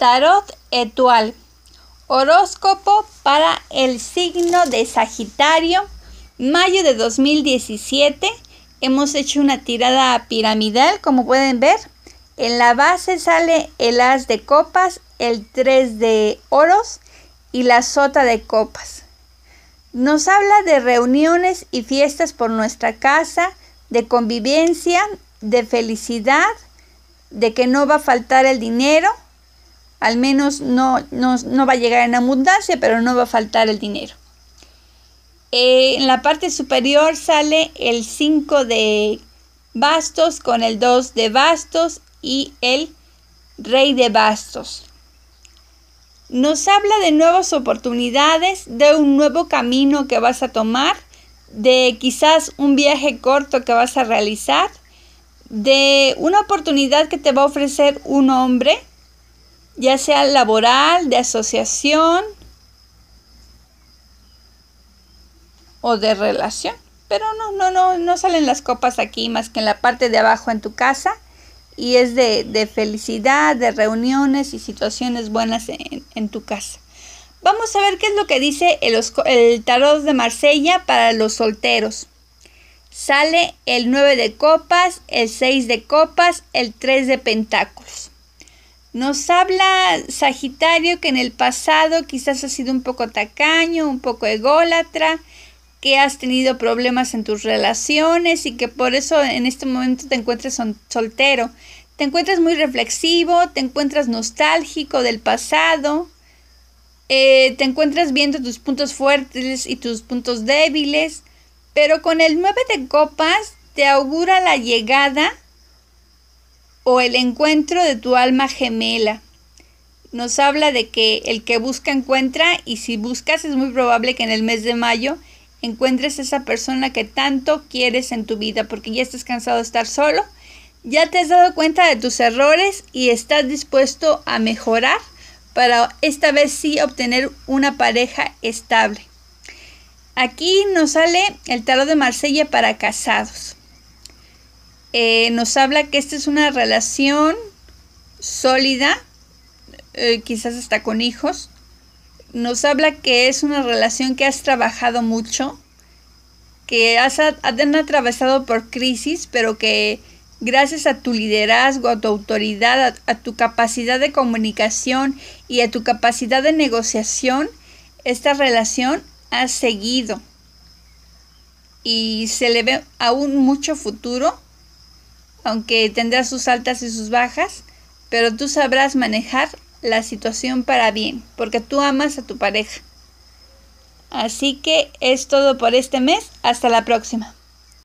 Tarot Etual. Horóscopo para el signo de Sagitario, mayo de 2017. Hemos hecho una tirada piramidal, como pueden ver. En la base sale el as de copas, el 3 de oros y la sota de copas. Nos habla de reuniones y fiestas por nuestra casa, de convivencia, de felicidad, de que no va a faltar el dinero al menos no, va a llegar en abundancia, pero no va a faltar el dinero. Eh, en la parte superior sale el 5 de bastos con el 2 de bastos y el rey de bastos. Nos habla de nuevas oportunidades, de un nuevo camino que vas a tomar, de quizás un viaje corto que vas a realizar, de una oportunidad que te va a ofrecer un hombre ya sea laboral, de asociación o de relación. Pero no, no, no, no salen las copas aquí más que en la parte de abajo en tu casa. Y es de, felicidad, de reuniones y situaciones buenas en, tu casa. Vamos a ver qué es lo que dice el, el tarot de Marsella para los solteros. Sale el 9 de copas, el 6 de copas, el 3 de pentáculos. Nos habla Sagitario que en el pasado quizás has sido un poco tacaño, un poco ególatra, que has tenido problemas en tus relaciones y que por eso en este momento te encuentras soltero. Te encuentras muy reflexivo, te encuentras nostálgico del pasado, eh, te encuentras viendo tus puntos fuertes y tus puntos débiles, pero con el 9 de copas te augura la llegada o el encuentro de tu alma gemela. Nos habla de que el que busca encuentra y si buscas es muy probable que en el mes de mayo encuentres esa persona que tanto quieres en tu vida porque ya estás cansado de estar solo, ya te has dado cuenta de tus errores y estás dispuesto a mejorar para esta vez sí obtener una pareja estable. Aquí nos sale el tarot de Marsella para casados. Eh, nos habla que esta es una relación sólida, eh, quizás hasta con hijos. Nos habla que es una relación que has trabajado mucho, que has, atravesado por crisis, pero que gracias a tu liderazgo, a tu autoridad, a, a tu capacidad de comunicación y a tu capacidad de negociación, esta relación ha seguido y se le ve aún mucho futuro aunque tendrá sus altas y sus bajas, pero tú sabrás manejar la situación para bien, porque tú amas a tu pareja. Así que es todo por este mes, hasta la próxima.